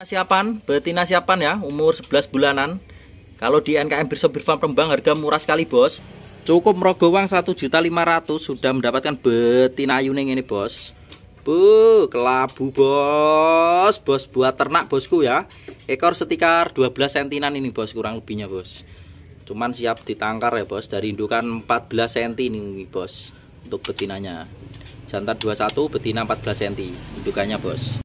Siapan, betina siapan ya, umur 11 bulanan. Kalau di NKM Birso Birfam Rembang harga murah sekali, Bos. Cukup merogoh uang 1.500 sudah mendapatkan betina yuning ini, Bos. Bu, kelabu, Bos. Bos buat ternak, Bosku ya. Ekor setikar 12 sentinan ini, Bos, kurang lebihnya, Bos. Cuman siap ditangkar ya, Bos. Dari indukan 14 senti ini, Bos. Untuk betinanya. Jantan 21, betina 14 senti indukannya, Bos.